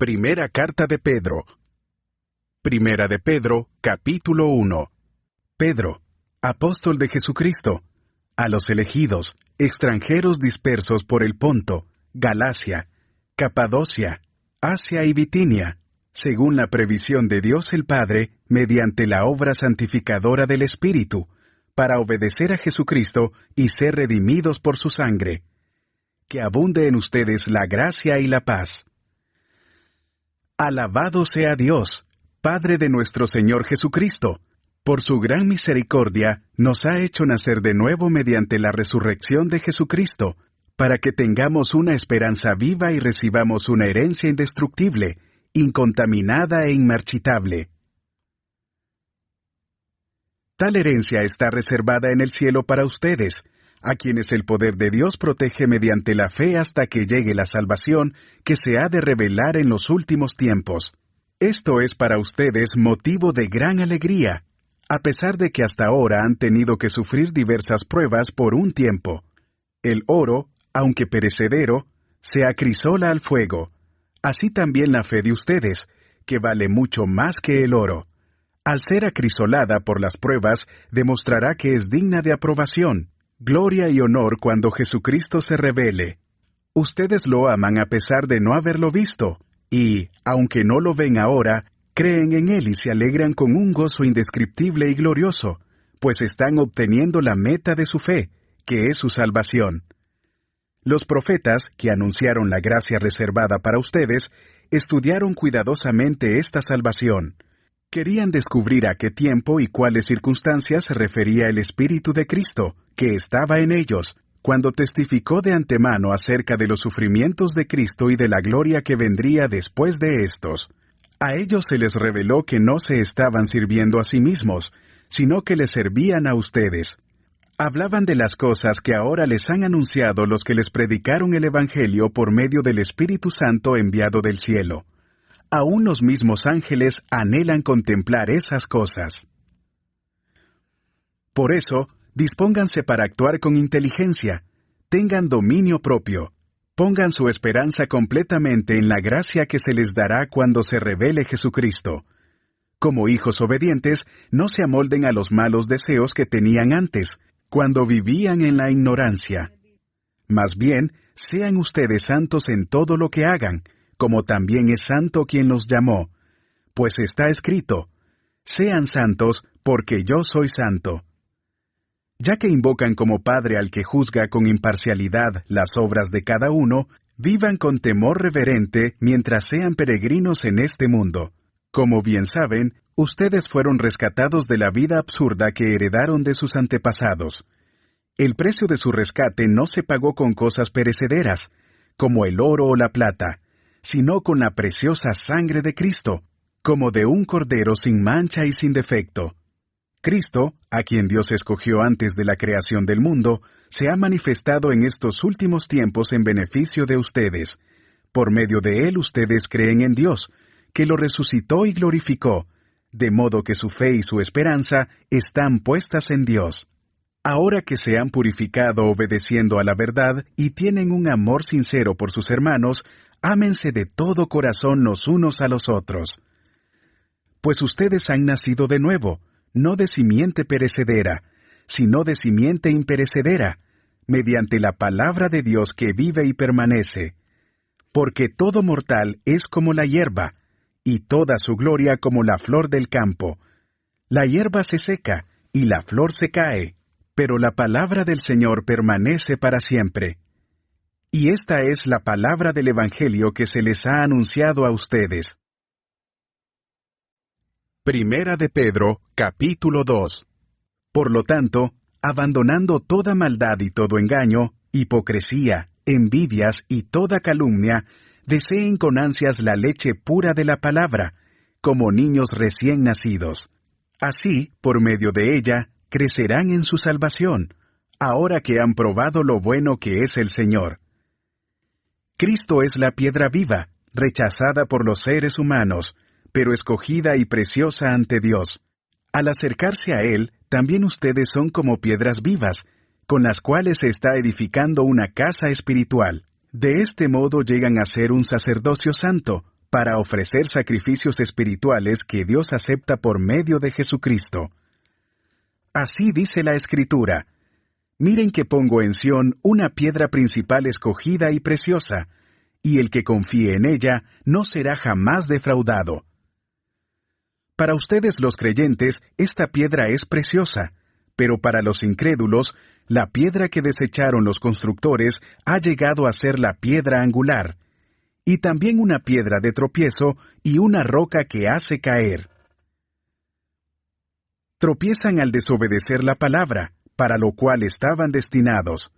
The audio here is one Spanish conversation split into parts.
Primera carta de Pedro. Primera de Pedro, capítulo 1. Pedro, apóstol de Jesucristo, a los elegidos, extranjeros dispersos por el Ponto, Galacia, Capadocia, Asia y Bitinia, según la previsión de Dios el Padre, mediante la obra santificadora del Espíritu, para obedecer a Jesucristo y ser redimidos por su sangre. Que abunde en ustedes la gracia y la paz. Alabado sea Dios, Padre de nuestro Señor Jesucristo. Por su gran misericordia nos ha hecho nacer de nuevo mediante la resurrección de Jesucristo, para que tengamos una esperanza viva y recibamos una herencia indestructible, incontaminada e inmarchitable. Tal herencia está reservada en el cielo para ustedes, a quienes el poder de Dios protege mediante la fe hasta que llegue la salvación que se ha de revelar en los últimos tiempos. Esto es para ustedes motivo de gran alegría, a pesar de que hasta ahora han tenido que sufrir diversas pruebas por un tiempo. El oro, aunque perecedero, se acrisola al fuego, así también la fe de ustedes, que vale mucho más que el oro. Al ser acrisolada por las pruebas, demostrará que es digna de aprobación, gloria y honor cuando Jesucristo se revele. Ustedes lo aman a pesar de no haberlo visto, y, aunque no lo ven ahora, creen en Él y se alegran con un gozo indescriptible y glorioso, pues están obteniendo la meta de su fe, que es su salvación. Los profetas, que anunciaron la gracia reservada para ustedes, estudiaron cuidadosamente esta salvación. Querían descubrir a qué tiempo y cuáles circunstancias se refería el Espíritu de Cristo, que estaba en ellos, cuando testificó de antemano acerca de los sufrimientos de Cristo y de la gloria que vendría después de estos. A ellos se les reveló que no se estaban sirviendo a sí mismos, sino que les servían a ustedes. Hablaban de las cosas que ahora les han anunciado los que les predicaron el Evangelio por medio del Espíritu Santo enviado del cielo aún los mismos ángeles anhelan contemplar esas cosas. Por eso, dispónganse para actuar con inteligencia, tengan dominio propio, pongan su esperanza completamente en la gracia que se les dará cuando se revele Jesucristo. Como hijos obedientes, no se amolden a los malos deseos que tenían antes, cuando vivían en la ignorancia. Más bien, sean ustedes santos en todo lo que hagan, como también es santo quien los llamó. Pues está escrito, Sean santos, porque yo soy santo. Ya que invocan como Padre al que juzga con imparcialidad las obras de cada uno, vivan con temor reverente mientras sean peregrinos en este mundo. Como bien saben, ustedes fueron rescatados de la vida absurda que heredaron de sus antepasados. El precio de su rescate no se pagó con cosas perecederas, como el oro o la plata, sino con la preciosa sangre de Cristo, como de un cordero sin mancha y sin defecto. Cristo, a quien Dios escogió antes de la creación del mundo, se ha manifestado en estos últimos tiempos en beneficio de ustedes. Por medio de él ustedes creen en Dios, que lo resucitó y glorificó, de modo que su fe y su esperanza están puestas en Dios. Ahora que se han purificado obedeciendo a la verdad y tienen un amor sincero por sus hermanos, ámense de todo corazón los unos a los otros. Pues ustedes han nacido de nuevo, no de simiente perecedera, sino de simiente imperecedera, mediante la palabra de Dios que vive y permanece. Porque todo mortal es como la hierba, y toda su gloria como la flor del campo. La hierba se seca, y la flor se cae, pero la palabra del Señor permanece para siempre y esta es la palabra del Evangelio que se les ha anunciado a ustedes. Primera de Pedro, capítulo 2. Por lo tanto, abandonando toda maldad y todo engaño, hipocresía, envidias y toda calumnia, deseen con ansias la leche pura de la palabra, como niños recién nacidos. Así, por medio de ella, crecerán en su salvación, ahora que han probado lo bueno que es el Señor. Cristo es la piedra viva, rechazada por los seres humanos, pero escogida y preciosa ante Dios. Al acercarse a Él, también ustedes son como piedras vivas, con las cuales se está edificando una casa espiritual. De este modo llegan a ser un sacerdocio santo, para ofrecer sacrificios espirituales que Dios acepta por medio de Jesucristo. Así dice la Escritura, Miren que pongo en Sión una piedra principal escogida y preciosa, y el que confíe en ella no será jamás defraudado. Para ustedes los creyentes, esta piedra es preciosa, pero para los incrédulos, la piedra que desecharon los constructores ha llegado a ser la piedra angular, y también una piedra de tropiezo y una roca que hace caer. Tropiezan al desobedecer la palabra, para lo cual estaban destinados.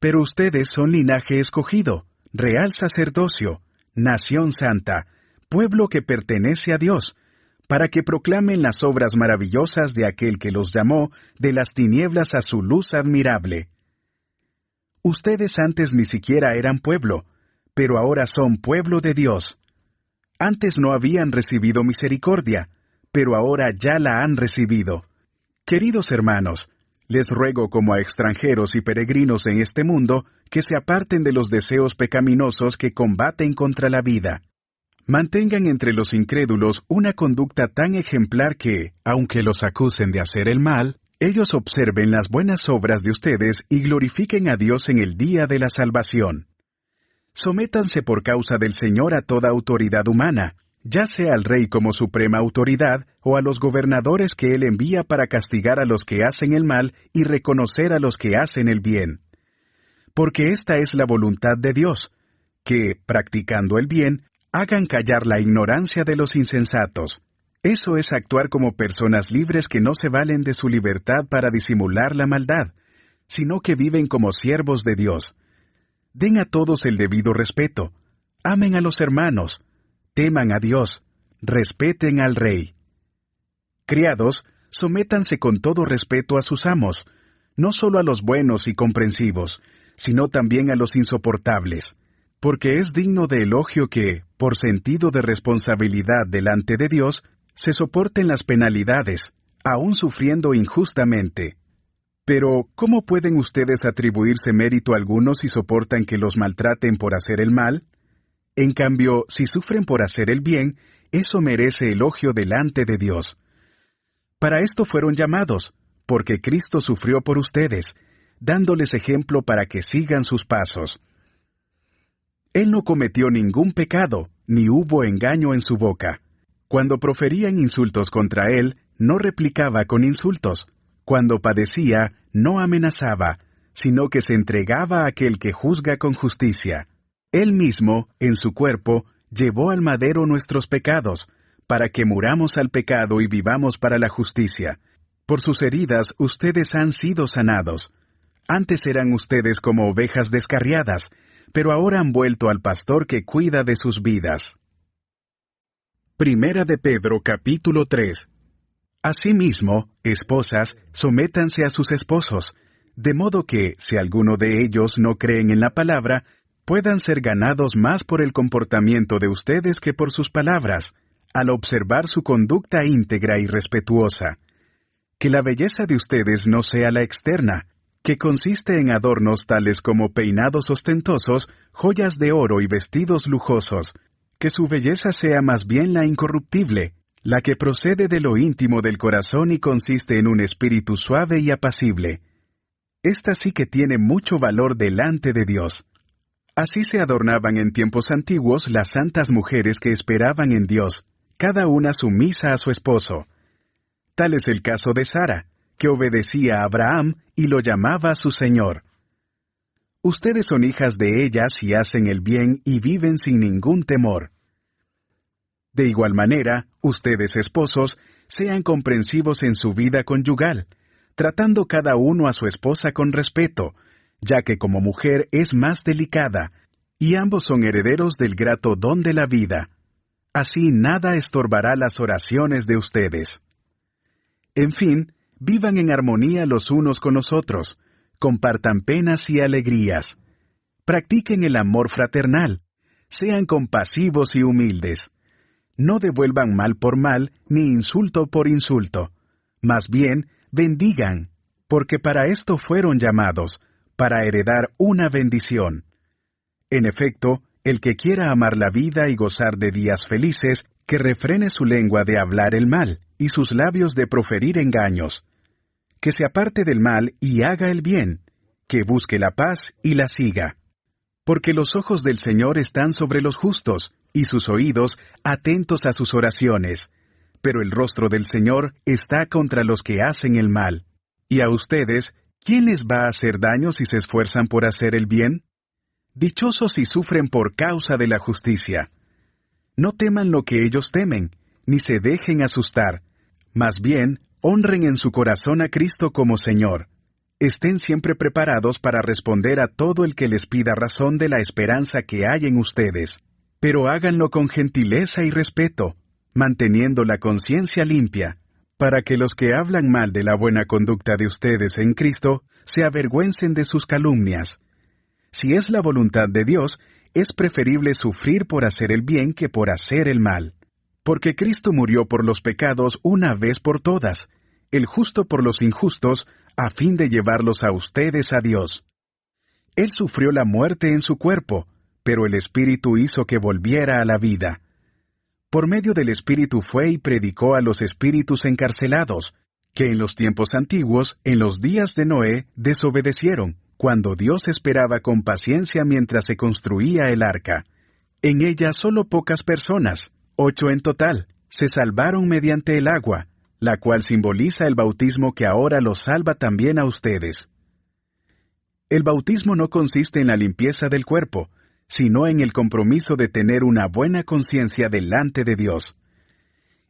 Pero ustedes son linaje escogido, real sacerdocio, nación santa, pueblo que pertenece a Dios, para que proclamen las obras maravillosas de aquel que los llamó de las tinieblas a su luz admirable. Ustedes antes ni siquiera eran pueblo, pero ahora son pueblo de Dios. Antes no habían recibido misericordia, pero ahora ya la han recibido. Queridos hermanos, les ruego como a extranjeros y peregrinos en este mundo que se aparten de los deseos pecaminosos que combaten contra la vida. Mantengan entre los incrédulos una conducta tan ejemplar que, aunque los acusen de hacer el mal, ellos observen las buenas obras de ustedes y glorifiquen a Dios en el día de la salvación. Sométanse por causa del Señor a toda autoridad humana, ya sea al rey como suprema autoridad o a los gobernadores que él envía para castigar a los que hacen el mal y reconocer a los que hacen el bien. Porque esta es la voluntad de Dios, que, practicando el bien, hagan callar la ignorancia de los insensatos. Eso es actuar como personas libres que no se valen de su libertad para disimular la maldad, sino que viven como siervos de Dios. Den a todos el debido respeto. Amen a los hermanos teman a Dios, respeten al Rey. Criados, sométanse con todo respeto a sus amos, no solo a los buenos y comprensivos, sino también a los insoportables, porque es digno de elogio que, por sentido de responsabilidad delante de Dios, se soporten las penalidades, aun sufriendo injustamente. Pero, ¿cómo pueden ustedes atribuirse mérito a algunos si soportan que los maltraten por hacer el mal? En cambio, si sufren por hacer el bien, eso merece elogio delante de Dios. Para esto fueron llamados, porque Cristo sufrió por ustedes, dándoles ejemplo para que sigan sus pasos. Él no cometió ningún pecado, ni hubo engaño en su boca. Cuando proferían insultos contra él, no replicaba con insultos. Cuando padecía, no amenazaba, sino que se entregaba a aquel que juzga con justicia. Él mismo, en su cuerpo, llevó al madero nuestros pecados, para que muramos al pecado y vivamos para la justicia. Por sus heridas ustedes han sido sanados. Antes eran ustedes como ovejas descarriadas, pero ahora han vuelto al pastor que cuida de sus vidas. Primera de Pedro capítulo 3 Asimismo, esposas, sométanse a sus esposos, de modo que, si alguno de ellos no creen en la palabra, puedan ser ganados más por el comportamiento de ustedes que por sus palabras, al observar su conducta íntegra y respetuosa. Que la belleza de ustedes no sea la externa, que consiste en adornos tales como peinados ostentosos, joyas de oro y vestidos lujosos, que su belleza sea más bien la incorruptible, la que procede de lo íntimo del corazón y consiste en un espíritu suave y apacible. Esta sí que tiene mucho valor delante de Dios. Así se adornaban en tiempos antiguos las santas mujeres que esperaban en Dios, cada una sumisa a su esposo. Tal es el caso de Sara, que obedecía a Abraham y lo llamaba su Señor. Ustedes son hijas de ellas y hacen el bien y viven sin ningún temor. De igual manera, ustedes esposos, sean comprensivos en su vida conyugal, tratando cada uno a su esposa con respeto, ya que como mujer es más delicada, y ambos son herederos del grato don de la vida. Así nada estorbará las oraciones de ustedes. En fin, vivan en armonía los unos con los otros, compartan penas y alegrías, practiquen el amor fraternal, sean compasivos y humildes. No devuelvan mal por mal ni insulto por insulto, más bien bendigan, porque para esto fueron llamados, para heredar una bendición. En efecto, el que quiera amar la vida y gozar de días felices, que refrene su lengua de hablar el mal y sus labios de proferir engaños. Que se aparte del mal y haga el bien, que busque la paz y la siga. Porque los ojos del Señor están sobre los justos, y sus oídos atentos a sus oraciones. Pero el rostro del Señor está contra los que hacen el mal. Y a ustedes ¿Quién les va a hacer daño si se esfuerzan por hacer el bien? Dichosos si sufren por causa de la justicia. No teman lo que ellos temen, ni se dejen asustar. Más bien, honren en su corazón a Cristo como Señor. Estén siempre preparados para responder a todo el que les pida razón de la esperanza que hay en ustedes. Pero háganlo con gentileza y respeto, manteniendo la conciencia limpia, para que los que hablan mal de la buena conducta de ustedes en Cristo se avergüencen de sus calumnias. Si es la voluntad de Dios, es preferible sufrir por hacer el bien que por hacer el mal. Porque Cristo murió por los pecados una vez por todas, el justo por los injustos, a fin de llevarlos a ustedes a Dios. Él sufrió la muerte en su cuerpo, pero el Espíritu hizo que volviera a la vida por medio del Espíritu fue y predicó a los espíritus encarcelados, que en los tiempos antiguos, en los días de Noé, desobedecieron, cuando Dios esperaba con paciencia mientras se construía el arca. En ella solo pocas personas, ocho en total, se salvaron mediante el agua, la cual simboliza el bautismo que ahora los salva también a ustedes. El bautismo no consiste en la limpieza del cuerpo, sino en el compromiso de tener una buena conciencia delante de Dios.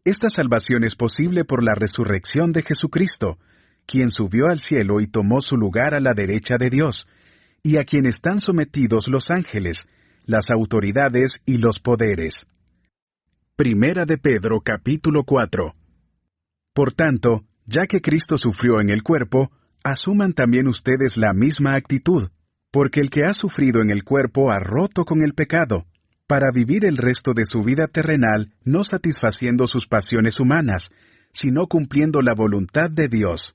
Esta salvación es posible por la resurrección de Jesucristo, quien subió al cielo y tomó su lugar a la derecha de Dios, y a quien están sometidos los ángeles, las autoridades y los poderes. Primera de Pedro capítulo 4 Por tanto, ya que Cristo sufrió en el cuerpo, asuman también ustedes la misma actitud, porque el que ha sufrido en el cuerpo ha roto con el pecado, para vivir el resto de su vida terrenal no satisfaciendo sus pasiones humanas, sino cumpliendo la voluntad de Dios.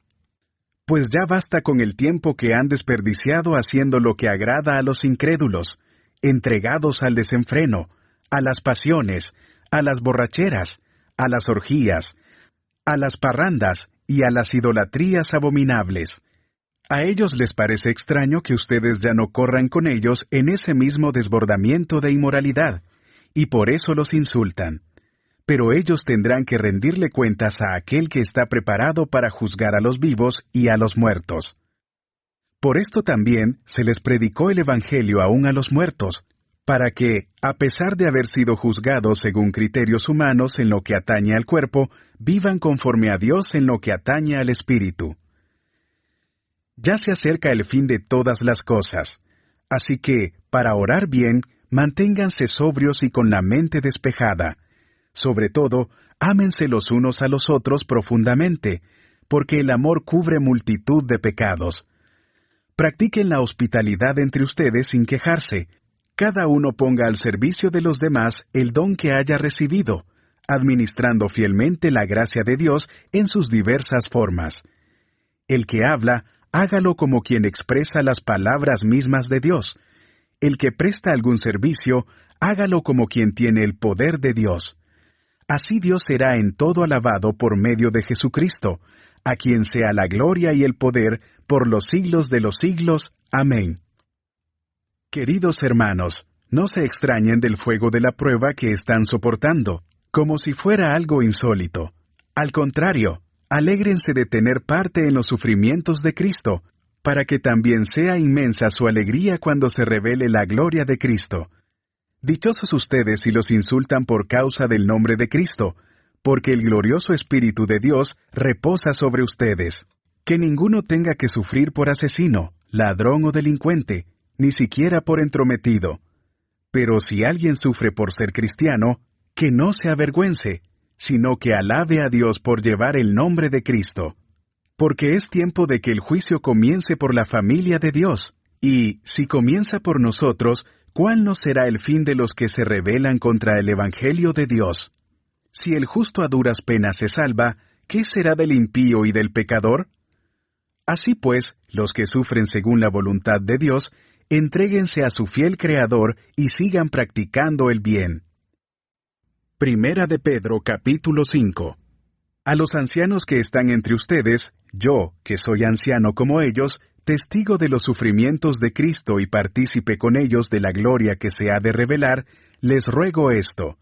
Pues ya basta con el tiempo que han desperdiciado haciendo lo que agrada a los incrédulos, entregados al desenfreno, a las pasiones, a las borracheras, a las orgías, a las parrandas y a las idolatrías abominables. A ellos les parece extraño que ustedes ya no corran con ellos en ese mismo desbordamiento de inmoralidad, y por eso los insultan. Pero ellos tendrán que rendirle cuentas a aquel que está preparado para juzgar a los vivos y a los muertos. Por esto también se les predicó el Evangelio aún a los muertos, para que, a pesar de haber sido juzgados según criterios humanos en lo que atañe al cuerpo, vivan conforme a Dios en lo que atañe al espíritu. Ya se acerca el fin de todas las cosas, así que, para orar bien, manténganse sobrios y con la mente despejada. Sobre todo, ámense los unos a los otros profundamente, porque el amor cubre multitud de pecados. Practiquen la hospitalidad entre ustedes sin quejarse. Cada uno ponga al servicio de los demás el don que haya recibido, administrando fielmente la gracia de Dios en sus diversas formas. El que habla, hágalo como quien expresa las palabras mismas de Dios. El que presta algún servicio, hágalo como quien tiene el poder de Dios. Así Dios será en todo alabado por medio de Jesucristo, a quien sea la gloria y el poder por los siglos de los siglos. Amén. Queridos hermanos, no se extrañen del fuego de la prueba que están soportando, como si fuera algo insólito. Al contrario, alégrense de tener parte en los sufrimientos de Cristo, para que también sea inmensa su alegría cuando se revele la gloria de Cristo. Dichosos ustedes si los insultan por causa del nombre de Cristo, porque el glorioso Espíritu de Dios reposa sobre ustedes. Que ninguno tenga que sufrir por asesino, ladrón o delincuente, ni siquiera por entrometido. Pero si alguien sufre por ser cristiano, que no se avergüence, sino que alabe a Dios por llevar el nombre de Cristo. Porque es tiempo de que el juicio comience por la familia de Dios, y, si comienza por nosotros, ¿cuál no será el fin de los que se rebelan contra el Evangelio de Dios? Si el justo a duras penas se salva, ¿qué será del impío y del pecador? Así pues, los que sufren según la voluntad de Dios, entréguense a su fiel Creador y sigan practicando el bien. Primera de Pedro capítulo 5. A los ancianos que están entre ustedes, yo, que soy anciano como ellos, testigo de los sufrimientos de Cristo y partícipe con ellos de la gloria que se ha de revelar, les ruego esto.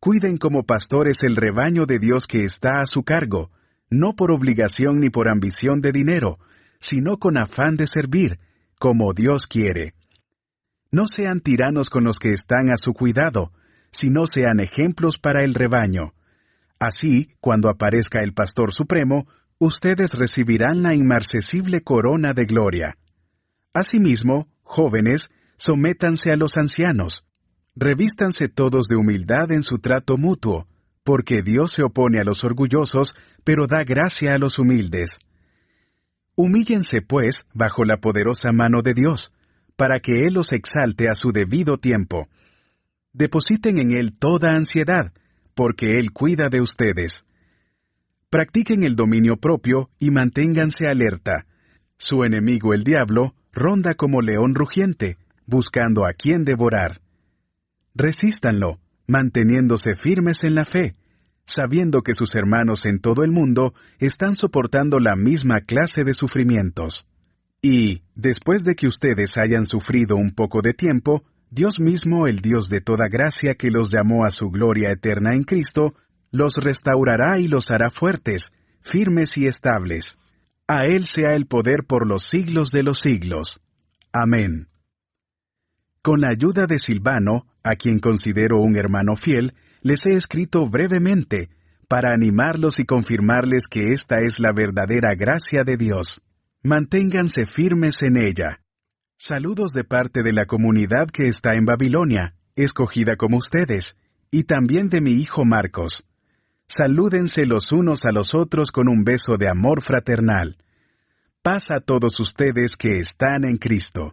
Cuiden como pastores el rebaño de Dios que está a su cargo, no por obligación ni por ambición de dinero, sino con afán de servir, como Dios quiere. No sean tiranos con los que están a su cuidado, no sean ejemplos para el rebaño. Así, cuando aparezca el Pastor Supremo, ustedes recibirán la inmarcesible corona de gloria. Asimismo, jóvenes, sométanse a los ancianos. Revístanse todos de humildad en su trato mutuo, porque Dios se opone a los orgullosos, pero da gracia a los humildes. Humíllense, pues, bajo la poderosa mano de Dios, para que Él los exalte a su debido tiempo Depositen en Él toda ansiedad, porque Él cuida de ustedes. Practiquen el dominio propio y manténganse alerta. Su enemigo el diablo ronda como león rugiente, buscando a quien devorar. Resístanlo, manteniéndose firmes en la fe, sabiendo que sus hermanos en todo el mundo están soportando la misma clase de sufrimientos. Y, después de que ustedes hayan sufrido un poco de tiempo, Dios mismo, el Dios de toda gracia que los llamó a su gloria eterna en Cristo, los restaurará y los hará fuertes, firmes y estables. A Él sea el poder por los siglos de los siglos. Amén. Con la ayuda de Silvano, a quien considero un hermano fiel, les he escrito brevemente, para animarlos y confirmarles que esta es la verdadera gracia de Dios. Manténganse firmes en ella. Saludos de parte de la comunidad que está en Babilonia, escogida como ustedes, y también de mi hijo Marcos. Salúdense los unos a los otros con un beso de amor fraternal. Paz a todos ustedes que están en Cristo.